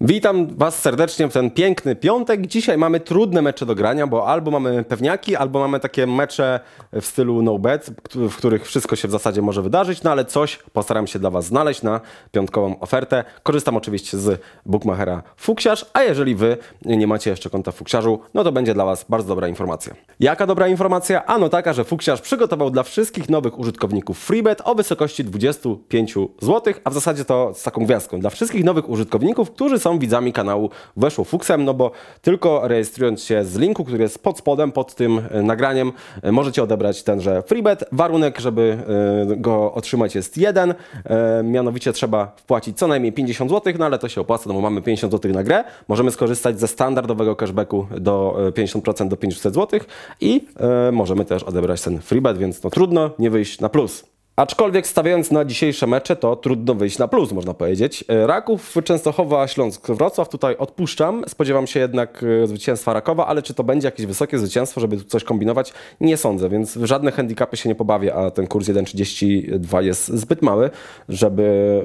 Witam Was serdecznie w ten piękny piątek. Dzisiaj mamy trudne mecze do grania, bo albo mamy pewniaki, albo mamy takie mecze w stylu no bet, w których wszystko się w zasadzie może wydarzyć, no ale coś postaram się dla Was znaleźć na piątkową ofertę. Korzystam oczywiście z bookmachera Fuksiarz, a jeżeli Wy nie macie jeszcze konta w Fuksiarzu, no to będzie dla Was bardzo dobra informacja. Jaka dobra informacja? Ano taka, że Fuksiarz przygotował dla wszystkich nowych użytkowników freebet o wysokości 25 zł, a w zasadzie to z taką gwiazdką. Dla wszystkich nowych użytkowników, którzy są są widzami kanału Weszło Fuksem, no bo tylko rejestrując się z linku, który jest pod spodem, pod tym e, nagraniem, e, możecie odebrać tenże freebet. Warunek, żeby e, go otrzymać jest jeden, mianowicie trzeba wpłacić co najmniej 50 zł, no ale to się opłaca, no bo mamy 50 zł na grę. Możemy skorzystać ze standardowego cashbacku do 50% do 500 zł i możemy też odebrać ten freebet, więc no trudno nie wyjść na plus. Aczkolwiek stawiając na dzisiejsze mecze, to trudno wyjść na plus, można powiedzieć. E, Raków, Częstochowa, Śląsk, Wrocław tutaj odpuszczam. Spodziewam się jednak e, zwycięstwa Rakowa, ale czy to będzie jakieś wysokie zwycięstwo, żeby tu coś kombinować? Nie sądzę, więc w żadne handicapy się nie pobawię, a ten kurs 1,32 jest zbyt mały, żeby,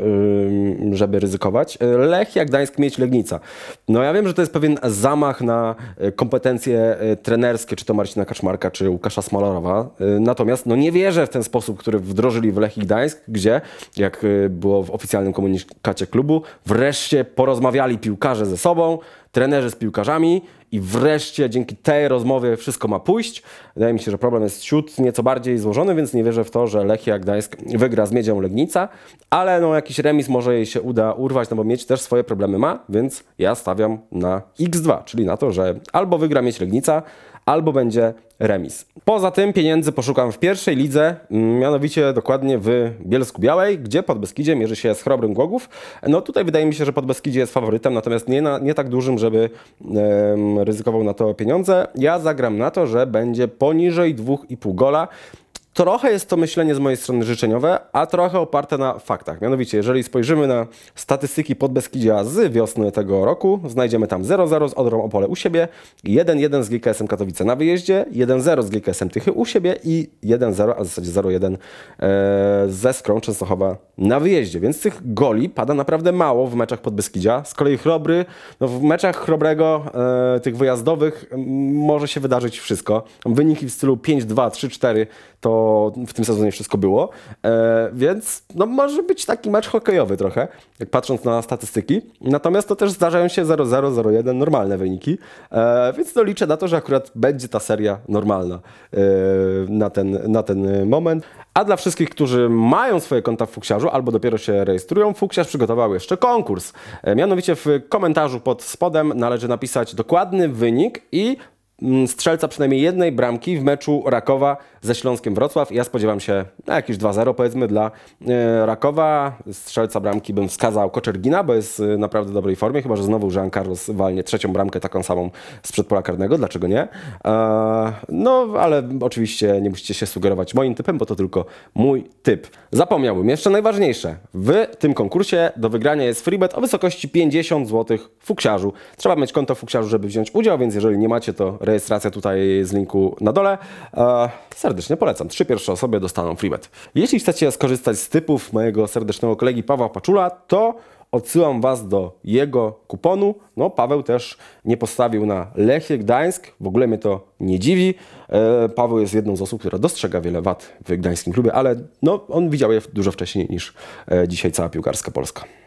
żeby ryzykować. E, jak Gdańsk, Mieć, Legnica. No ja wiem, że to jest pewien zamach na kompetencje trenerskie, czy to Marcina Kaczmarka, czy Łukasza Smolarowa. Natomiast no nie wierzę w ten sposób, który wdroży wypożyczyli w Lech Gdańsk, gdzie, jak y, było w oficjalnym komunikacie klubu, wreszcie porozmawiali piłkarze ze sobą, trenerzy z piłkarzami i wreszcie dzięki tej rozmowie wszystko ma pójść. Wydaje mi się, że problem jest ciut nieco bardziej złożony, więc nie wierzę w to, że Lechia Gdańsk wygra z Miedzią Legnica, ale no jakiś remis może jej się uda urwać, no bo Miedź też swoje problemy ma, więc ja stawiam na x2, czyli na to, że albo wygra Miedź Legnica, albo będzie remis. Poza tym pieniędzy poszukam w pierwszej lidze, mm, mianowicie dokładnie w Bielsku Białej, gdzie Podbeskidzie mierzy się z Chrobrym Głogów. No tutaj wydaje mi się, że Podbeskidzie jest faworytem, natomiast nie, na, nie tak dużym, żeby ryzykował na to pieniądze. Ja zagram na to, że będzie poniżej 2,5 gola. Trochę jest to myślenie z mojej strony życzeniowe, a trochę oparte na faktach. Mianowicie, jeżeli spojrzymy na statystyki Podbeskidzia z wiosny tego roku, znajdziemy tam 0-0 z Odrą Opole u siebie, 1-1 z GKS-em Katowice na wyjeździe, 1-0 z GKS-em Tychy u siebie i 1-0, a w zasadzie 0-1 e, ze Skrą Częstochowa na wyjeździe. Więc tych goli pada naprawdę mało w meczach Podbeskidzia. Z kolei Chrobry, no w meczach Chrobrego, e, tych wyjazdowych, może się wydarzyć wszystko. Wyniki w stylu 5-2, 3-4 to w tym sezonie wszystko było. E, więc no, może być taki mecz hokejowy trochę, jak patrząc na statystyki. Natomiast to też zdarzają się 0-0, 0-1 normalne wyniki, e, więc no, liczę na to, że akurat będzie ta seria normalna e, na ten, na ten moment. A dla wszystkich, którzy mają swoje konta w Fuksiarzu albo dopiero się rejestrują, Fuksiarz przygotował jeszcze konkurs. Mianowicie w komentarzu pod spodem należy napisać dokładny wynik i Mm, strzelca przynajmniej jednej bramki w meczu Rakowa ze Śląskiem Wrocław. Ja spodziewam się na jakieś 2-0 powiedzmy dla e, Rakowa. Strzelca bramki bym wskazał Koczergina, bo jest e, naprawdę w dobrej formie, chyba że znowu Jean Carlos walnie trzecią bramkę taką samą sprzed pola karnego, dlaczego nie? E, no, ale oczywiście nie musicie się sugerować moim typem, bo to tylko mój typ. Zapomniałbym, jeszcze najważniejsze. W tym konkursie do wygrania jest freebet o wysokości 50 zł w Fuksiarzu. Trzeba mieć konto w Fuksiarzu, żeby wziąć udział, więc jeżeli nie macie, to Rejestracja tutaj z linku na dole. E, serdecznie polecam. Trzy pierwsze osoby dostaną freebet. Jeśli chcecie skorzystać z typów mojego serdecznego kolegi Pawła Paczula, to odsyłam Was do jego kuponu. No, Paweł też nie postawił na Lechie Gdańsk, w ogóle mnie to nie dziwi. E, Paweł jest jedną z osób, która dostrzega wiele wad w gdańskim klubie, ale no, on widział je dużo wcześniej niż e, dzisiaj cała piłkarska Polska.